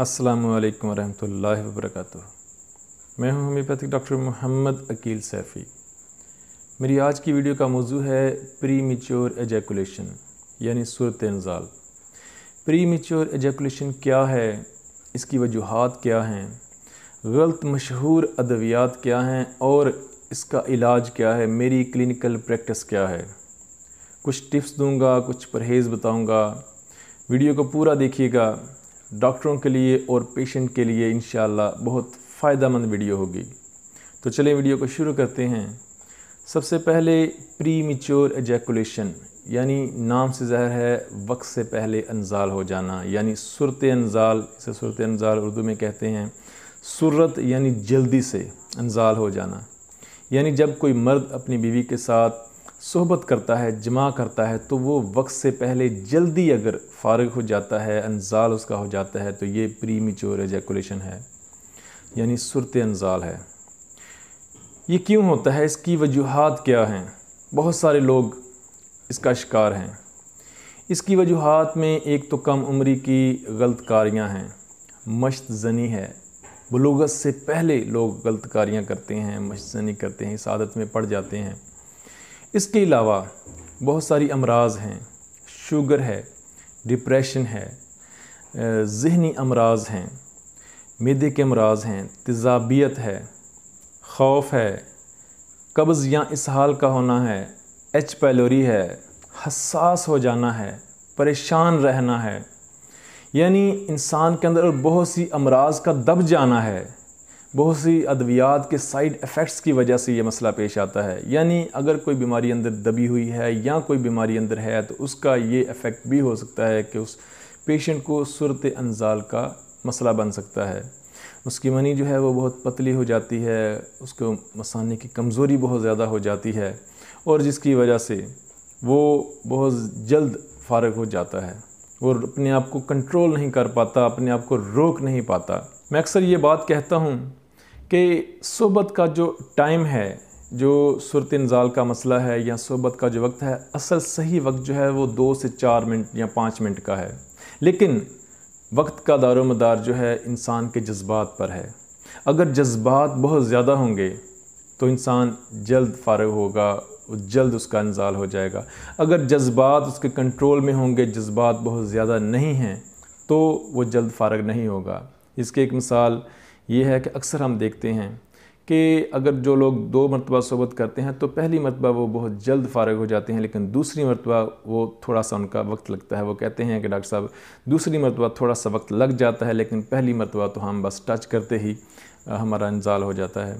अस्सलाम वालेकुम व वबरकatuh मैं हूं होम्योपैथिक डॉक्टर मोहम्मद अकील सैफ़ी मेरी आज की वीडियो का मौजू है प्री मिच्योर एजैकुलेशन यानी सूरत नज़ाल प्री मिच्योर एजैकुलेशन क्या है इसकी वजूहत क्या हैं गलत मशहूर अद्वियात क्या हैं और इसका इलाज क्या है मेरी क्लिनिकल प्रैक्टिस क्या है कुछ टिप्स दूंगा कुछ परहेज़ बताऊंगा वीडियो को पूरा देखिएगा डॉक्टरों के लिए और पेशेंट के लिए इन बहुत फ़ायदा वीडियो होगी तो चलिए वीडियो को शुरू करते हैं सबसे पहले प्री मिच्योर एजैकुलेशन यानी नाम से ज़ाहिर है वक्त से पहले अनजाल हो जाना यानी सुरत अनजाल इसे सुरत अनजाल उर्दू में कहते हैं सुरत यानी जल्दी से अनजाल हो जाना यानी जब कोई मर्द अपनी बीवी के साथ सोहबत करता है जमा करता है तो वो वक्त से पहले जल्दी अगर फारग हो जाता है अनजाल उसका हो जाता है तो ये प्री मिच्योर एजैकुलेशन है यानी सुरत अनजाल है ये क्यों होता है इसकी वजूहत क्या हैं बहुत सारे लोग इसका शिकार हैं इसकी वजूहत में एक तो कम उम्री की गलत कारियाँ हैं मशत जनी है बलूगत से पहले लोग गलत कारियाँ करते हैं मशत जनी करते हैं इस आदत में पड़ जाते हैं इसके अलावा बहुत सारी अमराज हैं शुगर है डिप्रेशन है जहनी अमराज हैं मेदे के अमराज हैं तजाबियत है खौफ है कब्ज़ या इसहाल का होना है एच पैलोरी है हसास हो जाना है परेशान रहना है यानी इंसान के अंदर बहुत सी अमराज का दब जाना है बहुत सी अद्वियात के साइड इफ़ेक्ट्स की वजह से ये मसला पेश आता है यानी अगर कोई बीमारी अंदर दबी हुई है या कोई बीमारी अंदर है तो उसका ये इफ़ेक्ट भी हो सकता है कि उस पेशेंट को सूरत अनजाल का मसला बन सकता है उसकी मनी जो है वो बहुत पतली हो जाती है उसको मसाने की कमज़ोरी बहुत ज़्यादा हो जाती है और जिसकी वजह से वो बहुत जल्द फारग हो जाता है और अपने आप को कंट्रोल नहीं कर पाता अपने आप को रोक नहीं पाता मैं अक्सर ये बात कहता हूँ कि सोबत का जो टाइम है जो सुरत इनजाल का मसला है या सोबत का जो वक्त है असल सही वक्त जो है वो दो से चार मिनट या पाँच मिनट का है लेकिन वक्त का दारोमदार जो है इंसान के जज्बात पर है अगर जज्बात बहुत ज़्यादा होंगे तो इंसान जल्द फारग होगा जल्द उसका इंजाल हो जाएगा अगर जज्बात उसके कंट्रोल में होंगे जज्बात बहुत ज़्यादा नहीं हैं तो वो जल्द फारग नहीं होगा इसके एक मिसाल ये है कि अक्सर हम देखते हैं कि अगर जो लोग दो मरतबा सोबत करते हैं तो पहली मरतबा वो बहुत जल्द फारग हो जाते हैं लेकिन दूसरी मरतबा वो थोड़ा सा उनका वक्त लगता है वो कहते हैं कि डॉक्टर साहब दूसरी मरतबा थोड़ा सा वक्त लग जाता है लेकिन पहली मरतबा तो हम बस टच करते ही हमारा इंजाल हो जाता है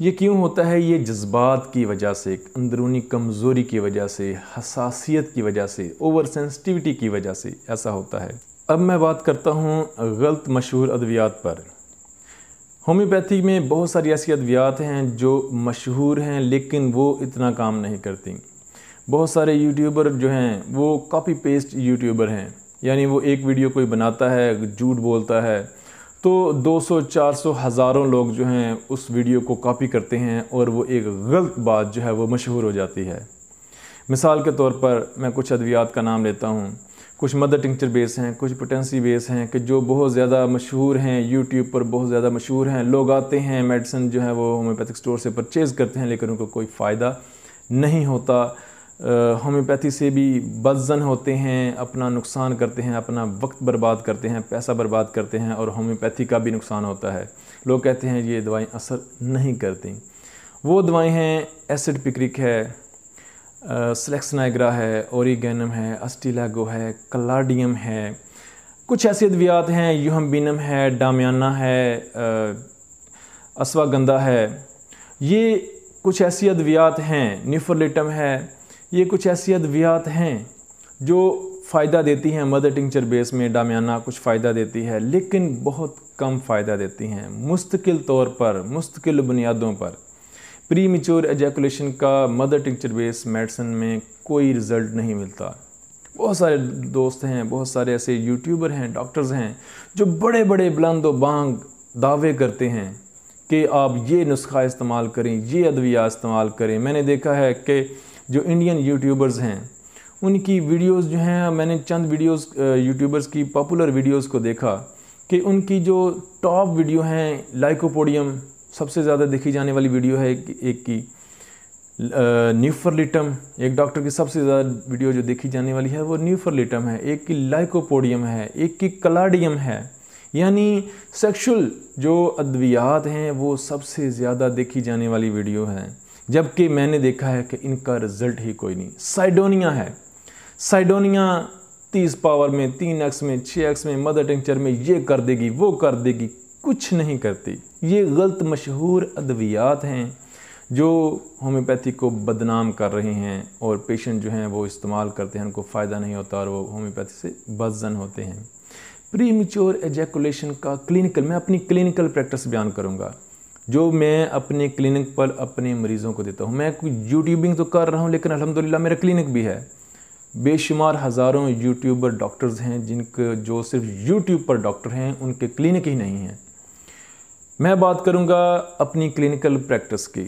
ये क्यों होता है ये जज्बात की वजह से अंदरूनी कमज़ोरी की वजह से हसासीत की वजह से ओवर सेंसिटिविटी की वजह से ऐसा होता है अब मैं बात करता हूँ गलत मशहूर अद्वियात पर होम्योपैथी में बहुत सारी ऐसी अद्वियात हैं जो मशहूर हैं लेकिन वो इतना काम नहीं करती बहुत सारे यूट्यूबर जो हैं वो कॉपी पेस्ट यूट्यूबर हैं यानी वो एक वीडियो कोई बनाता है झूठ बोलता है तो 200, 400 हज़ारों लोग जो हैं उस वीडियो को कॉपी करते हैं और वो एक गलत बात जो है वो मशहूर हो जाती है मिसाल के तौर पर मैं कुछ अद्वियात का नाम लेता हूँ कुछ मदर टिंचर बेस हैं कुछ पोटेंसी बेस हैं कि जो बहुत ज़्यादा मशहूर हैं यूट्यूब पर बहुत ज़्यादा मशहूर हैं लोग आते हैं मेडिसिन जो है वो होम्योपैथिक स्टोर से परचेज़ करते हैं लेकिन उनको कोई फ़ायदा नहीं होता होम्योपैथी से भी बदजन होते हैं अपना नुकसान करते हैं अपना वक्त बर्बाद करते हैं पैसा बर्बाद करते हैं और होम्योपैथी का भी नुकसान होता है लोग कहते हैं ये दवाई असर नहीं करती वो दवाएँ हैं एसिड पिक्रिक है सिलेक्सनाइग्रा है ओरिगेनम है अस्टिलागो है कलाडियम है कुछ ऐसी अद्वियात हैं यूहम्बिनम है डामियाना है असवागंधा है ये कुछ ऐसी अद्वियात हैं न्यूफोलिटम है ये कुछ ऐसी अद्वियात हैं जो फ़ायदा देती हैं मदर टिंचर बेस में डामियाना कुछ फ़ायदा देती है लेकिन बहुत कम फ़ायदा देती हैं मुस्तकिल तौर पर मुस्तकिल बुनियादों पर प्री मेच्योर एजैकुलेशन का मदर टिक्चर बेस मेडिसिन में कोई रिज़ल्ट नहीं मिलता बहुत सारे दोस्त हैं बहुत सारे ऐसे यूट्यूबर हैं डॉक्टर्स हैं जो बड़े बड़े बुलंद बांग दावे करते हैं कि आप ये नुस्खा इस्तेमाल करें ये अदविया इस्तेमाल करें मैंने देखा है कि जो इंडियन यूट्यूबर्स हैं उनकी वीडियोस जो हैं मैंने चंद वीडियोस यूट्यूबर्स की पॉपुलर वीडियोस को देखा कि उनकी जो टॉप वीडियो हैं लाइकोपोडियम सबसे ज़्यादा देखी जाने वाली वीडियो है एक, की न्यूफरलिटम एक डॉक्टर की सबसे ज़्यादा वीडियो जो देखी जाने वाली है वो न्यूफरलिटम है एक की लाइकोपोडियम है एक की कलाडियम है यानी सेक्सुअल जो अद्वियात हैं वो सबसे ज़्यादा देखी जाने वाली वीडियो है जबकि मैंने देखा है कि इनका रिजल्ट ही कोई नहीं साइडोनिया है साइडोनिया तीस पावर में तीन एक्स में छः एक्स में मदर टेंचर में ये कर देगी वो कर देगी कुछ नहीं करती ये गलत मशहूर अद्वियात हैं जो होम्योपैथी को बदनाम कर रहे हैं और पेशेंट जो हैं वो इस्तेमाल करते हैं उनको फ़ायदा नहीं होता और वो होम्योपैथी से बदजन होते हैं प्री मेच्योर एजैकुलेशन का क्लिनिकल मैं अपनी क्लिनिकल प्रैक्टिस बयान करूँगा जो मैं अपने क्लिनिक पर अपने मरीज़ों को देता हूँ मैं यूट्यूबिंग तो कर रहा हूँ लेकिन अलहमदिल्ला मेरा क्लिनिक भी है बेशुमार हज़ारों यूट्यूबर डॉक्टर्स हैं जिनके जो सिर्फ यूट्यूब पर डॉक्टर हैं उनके क्लिनिक ही नहीं हैं मैं बात करूंगा अपनी क्लिनिकल प्रैक्टिस की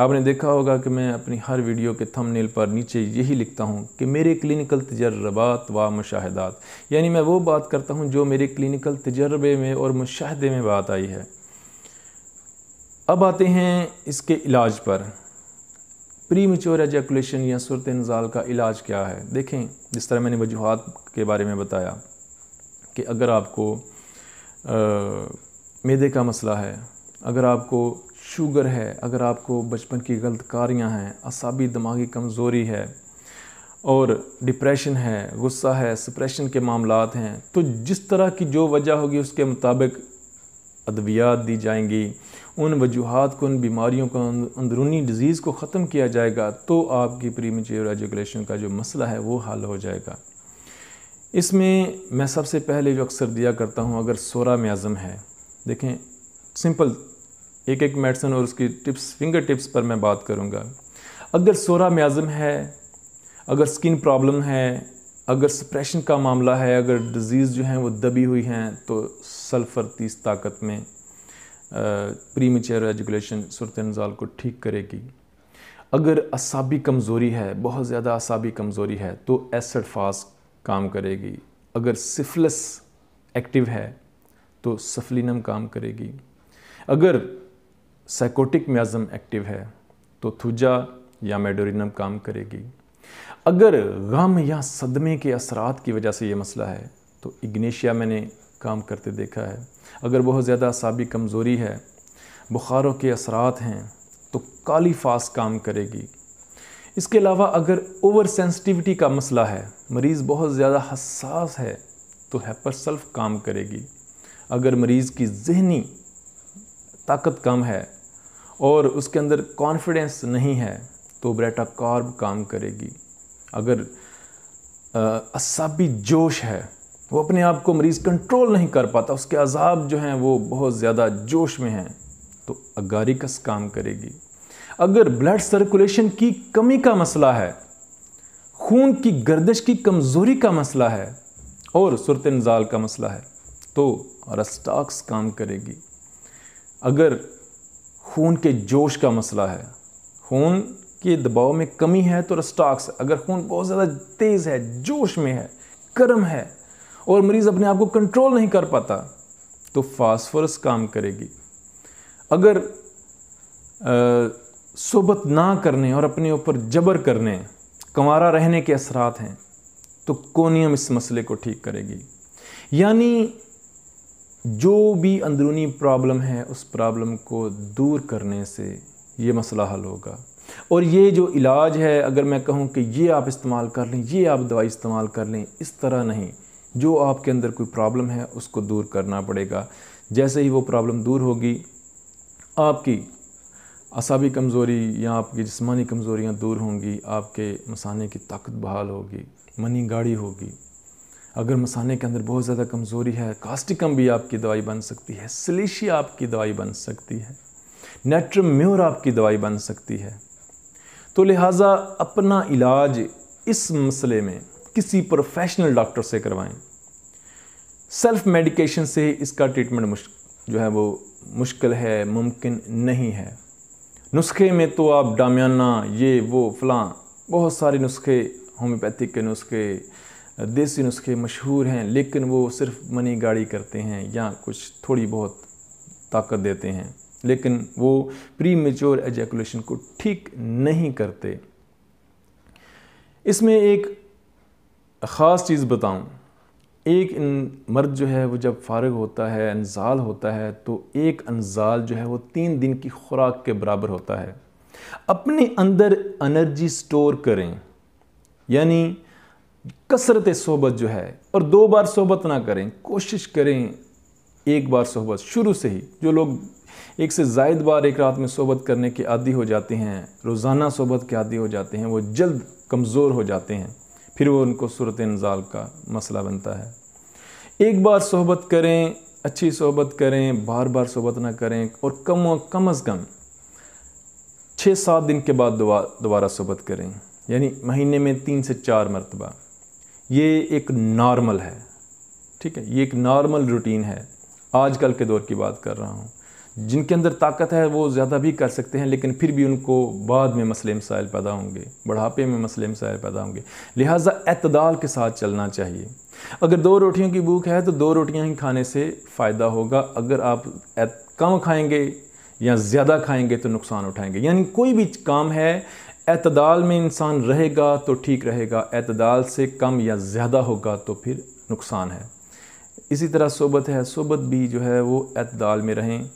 आपने देखा होगा कि मैं अपनी हर वीडियो के थंबनेल पर नीचे यही लिखता हूं कि मेरे क्लिनिकल तजर्बात व मुशाहदात यानी मैं वो बात करता हूं जो मेरे क्लिनिकल तजर्बे में और मुशाहदे में बात आई है अब आते हैं इसके इलाज पर प्री मच्योर एजैकुलेशन या सुरत नज़ाल का इलाज क्या है देखें जिस तरह मैंने वजूहत के बारे में बताया कि अगर आपको मैदे का मसला है अगर आपको शुगर है अगर आपको बचपन की गलत कारियाँ हैं असाबी दिमागी कमज़ोरी है और डिप्रेशन है गुस्सा है सप्रेशन के मामलात हैं तो जिस तरह की जो वजह होगी उसके मुताबिक अद्वियात दी जाएंगी उन वजूहत को उन बीमारियों को अंदरूनी डिज़ीज़ को ख़त्म किया जाएगा तो आपकी प्री मेच्योर एजुकेशन का जो मसला है वो हल हो जाएगा इसमें मैं सबसे पहले जो अक्सर दिया करता हूँ अगर सोरा में आज़म है देखें सिंपल एक एक मेडिसन और उसकी टिप्स फिंगर टिप्स पर मैं बात करूँगा अगर सोरा में आज़म है अगर स्किन प्रॉब्लम है अगर सप्रेशन का मामला है अगर डिज़ीज़ जो हैं वो दबी हुई हैं तो सल्फ़र तीस ताकत में प्री मेचर एजुकेशन सूरत को ठीक करेगी अगर असाबी कमज़ोरी है बहुत ज़्यादा असाबी कमज़ोरी है तो एसड फास काम करेगी अगर सिफलस एक्टिव है तो सफलिनम काम करेगी अगर साइकोटिक म्याज़म एक्टिव है तो थुजा या मेडोरिनम काम करेगी अगर गम या सदमे के असरात की वजह से ये मसला है तो इग्नेशिया मैंने काम करते देखा है अगर बहुत ज़्यादा असाबी कमज़ोरी है बुखारों के असरात हैं तो काली फास काम करेगी इसके अलावा अगर ओवर सेंसिटिविटी का मसला है मरीज़ बहुत ज़्यादा हसास है तो हैपर सल्फ काम करेगी अगर मरीज़ की जहनी ताकत कम है और उसके अंदर कॉन्फिडेंस नहीं है तो ब्रेटा कार्ब काम करेगी अगर असाबी जोश है वो अपने आप को मरीज़ कंट्रोल नहीं कर पाता उसके अजाब जो हैं वो बहुत ज़्यादा जोश में हैं तो अगारिकस काम करेगी अगर ब्लड सर्कुलेशन की कमी का मसला है खून की गर्दश की कमज़ोरी का मसला है और सुरत नज़ाल का मसला है तो रस्टाक्स काम करेगी अगर खून के जोश का मसला है खून के दबाव में कमी है तो रस्टाक्स अगर खून बहुत ज़्यादा तेज़ है जोश में है कर्म है और मरीज़ अपने आप को कंट्रोल नहीं कर पाता तो फास्फोरस काम करेगी अगर सोबत ना करने और अपने ऊपर जबर करने कंवारा रहने के असरात हैं तो कोनियम इस मसले को ठीक करेगी यानी जो भी अंदरूनी प्रॉब्लम है उस प्रॉब्लम को दूर करने से ये मसला हल होगा और ये जो इलाज है अगर मैं कहूँ कि ये आप इस्तेमाल कर लें ये आप दवाई इस्तेमाल कर लें इस तरह नहीं जो आपके अंदर कोई प्रॉब्लम है उसको दूर करना पड़ेगा जैसे ही वो प्रॉब्लम दूर होगी आपकी असाबी कमज़ोरी या आपकी जिसमानी कमज़ोरियाँ दूर होंगी आपके मसाने की ताकत बहाल होगी मनी गाड़ी होगी अगर मसाने के अंदर बहुत ज़्यादा कमज़ोरी है कास्टिकम भी आपकी दवाई बन सकती है सलीशी आपकी दवाई बन सकती है नेट्रम्योर आपकी दवाई बन सकती है तो लिहाजा अपना इलाज इस मसले में किसी प्रोफेशनल डॉक्टर से करवाएं सेल्फ मेडिकेशन से इसका ट्रीटमेंट मुश्क जो है वो मुश्किल है मुमकिन नहीं है नुस्खे में तो आप डामियाना ये वो फलां बहुत सारे नुस्खे होम्योपैथिक के नुस्खे देसी नुस्खे मशहूर हैं लेकिन वो सिर्फ मनी गाड़ी करते हैं या कुछ थोड़ी बहुत ताकत देते हैं लेकिन वो प्री मेच्योर एजैकुलेशन को ठीक नहीं करते इसमें एक ख़ास चीज़ बताऊं एक इन मर्द जो है वो जब फारग होता है अनजाल होता है तो एक अनजाल जो है वो तीन दिन की खुराक के बराबर होता है अपने अंदर एनर्जी स्टोर करें यानी कसरत सोहबत जो है और दो बार सोहबत ना करें कोशिश करें एक बार सोहबत शुरू से ही जो लोग एक से जायद बार एक रात में सोहबत करने के आदि हो जाते हैं रोज़ाना सोहबत के आदि हो जाते हैं वो जल्द कमज़ोर हो जाते हैं फिर वो उनको सूरत नजाल का मसला बनता है एक बार सोहबत करें अच्छी सोहबत करें बार बार सोहबत ना करें और कम कम अज़ कम छः सात दिन के बाद दोबारा दुवा, सोहबत करें यानी महीने में तीन से चार मरतबा ये एक नॉर्मल है ठीक है ये एक नॉर्मल रूटीन है आजकल के दौर की बात कर रहा हूँ जिनके अंदर ताकत है वो ज़्यादा भी कर सकते हैं लेकिन फिर भी उनको बाद में मसले मसाइल पैदा होंगे बढ़ापे में मसले मसाइल पैदा होंगे लिहाजा अतदाल के साथ चलना चाहिए अगर दो रोटियों की भूख है तो दो रोटियां ही खाने से फ़ायदा होगा अगर आप कम खाएंगे या ज़्यादा खाएंगे तो नुकसान उठाएंगे यानी कोई भी काम है अतदाल में इंसान रहेगा तो ठीक रहेगा अतदाल से कम या ज़्यादा होगा तो फिर नुकसान है इसी तरह सोबत है सोबत भी जो है वो अतदाल में रहें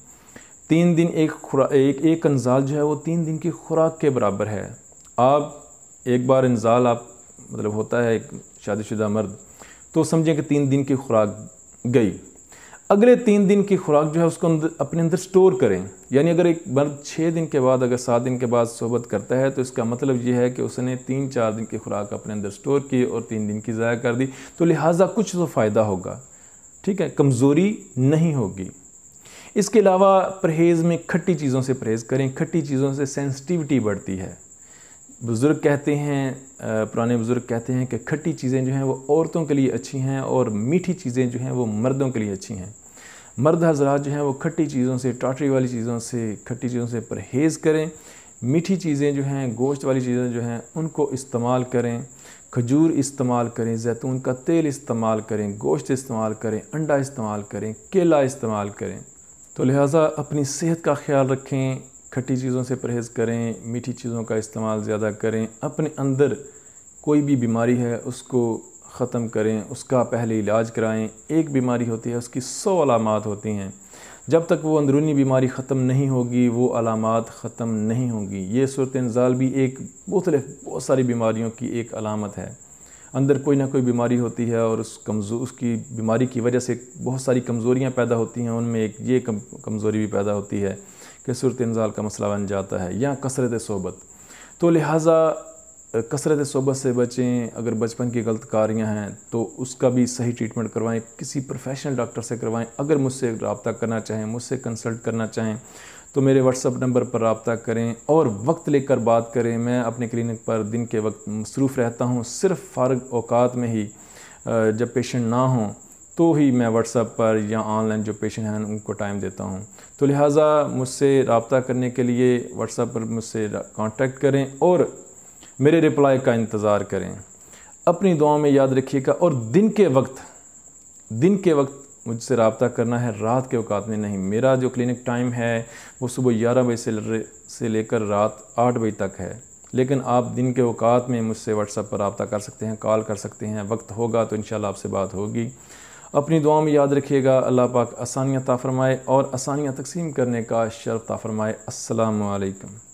तीन दिन एक खुरा एक एक इंजाल जो है वो तीन दिन की खुराक के बराबर है आप एक बार इंजाल आप मतलब होता है एक शादीशुदा मर्द तो समझें कि तीन दिन की खुराक गई अगले तीन दिन की खुराक जो है उसको अंदर, अपने अंदर स्टोर करें यानी अगर एक मर्द छः दिन के बाद अगर सात दिन के बाद सोहबत करता है तो इसका मतलब यह है कि उसने तीन चार दिन की खुराक अपने अंदर स्टोर की और तीन दिन की ज़ाया कर दी तो लिहाजा कुछ तो फ़ायदा होगा ठीक है कमज़ोरी नहीं होगी इसके अलावा परहेज़ में खट्टी चीज़ों से परहेज़ करें खट्टी चीज़ों से सेंसिटिविटी बढ़ती है बुज़ुर्ग कहते हैं पुराने बुज़ुर्ग कहते हैं कि खट्टी चीज़ें जो हैं वो औरतों के लिए अच्छी हैं और मीठी चीज़ें जो हैं वो मर्दों के लिए अच्छी हैं मर्द हजरात जो हैं वो खट्टी चीज़ों से टाटरी वाली चीज़ों से खट्टी चीज़ों से परहेज़ करें मीठी चीज़ें जो हैं गोश्त वाली चीज़ें जो हैं उनको इस्तेमाल करें खजूर इस्तेमाल करें जैतून का तेल इस्तेमाल करें गोश्त इस्तेमाल करें अंडा इस्तेमाल करें केला इस्तेमाल करें तो लिहाजा अपनी सेहत का ख्याल रखें खट्टी चीज़ों से परहेज़ करें मीठी चीज़ों का इस्तेमाल ज़्यादा करें अपने अंदर कोई भी बीमारी है उसको ख़त्म करें उसका पहले इलाज कराएं एक बीमारी होती है उसकी सौ अलामत होती हैं जब तक वो अंदरूनी बीमारी ख़त्म नहीं होगी वो अलामत ख़त्म नहीं होंगी ये सूरत भी एक मुख्तलिफ बहुत सारी बीमारियों की एक अलामत है अंदर कोई ना कोई बीमारी होती है और उस कमज़ोर उसकी बीमारी की वजह से बहुत सारी कमज़ोरियाँ पैदा होती हैं उनमें एक ये कम, कमज़ोरी भी पैदा होती है कि सूरत इंजाल का मसला बन जाता है या कसरत सोबत तो लिहाजा कसरत सोबत से बचें अगर बचपन की गलत कारियाँ हैं तो उसका भी सही ट्रीटमेंट करवाएं किसी प्रोफेशनल डॉक्टर से करवाएं अगर मुझसे रबता करना चाहें मुझसे कंसल्ट करना चाहें तो मेरे व्हाट्सअप नंबर पर रबता करें और वक्त लेकर बात करें मैं अपने क्लिनिक पर दिन के वक्त मसरूफ़ रहता हूँ सिर्फ फारग अवकात में ही जब पेशेंट ना हों तो ही मैं व्हाट्सअप पर या ऑनलाइन जो पेशेंट हैं उनको टाइम देता हूँ तो लिहाजा मुझसे रबता करने के लिए व्हाट्सअप पर मुझसे कांटेक्ट करें और मेरे रिप्लाई का इंतज़ार करें अपनी दुआ में याद रखिएगा और दिन के वक्त दिन के वक्त मुझसे रबता करना है रात के अवकात में नहीं मेरा जो क्लिनिक टाइम है वो सुबह ग्यारह बजे से से लेकर रात आठ बजे तक है लेकिन आप दिन के अवकात में मुझसे व्हाट्सएप पर रबता कर सकते हैं कॉल कर सकते हैं वक्त होगा तो इन आपसे बात होगी अपनी दुआ में याद रखिएगा अल्लाह पाक आसानियाँ ताफ़रमाए और आसानियाँ तकसीम करने का शर्फ ताफ़रमाए असलकम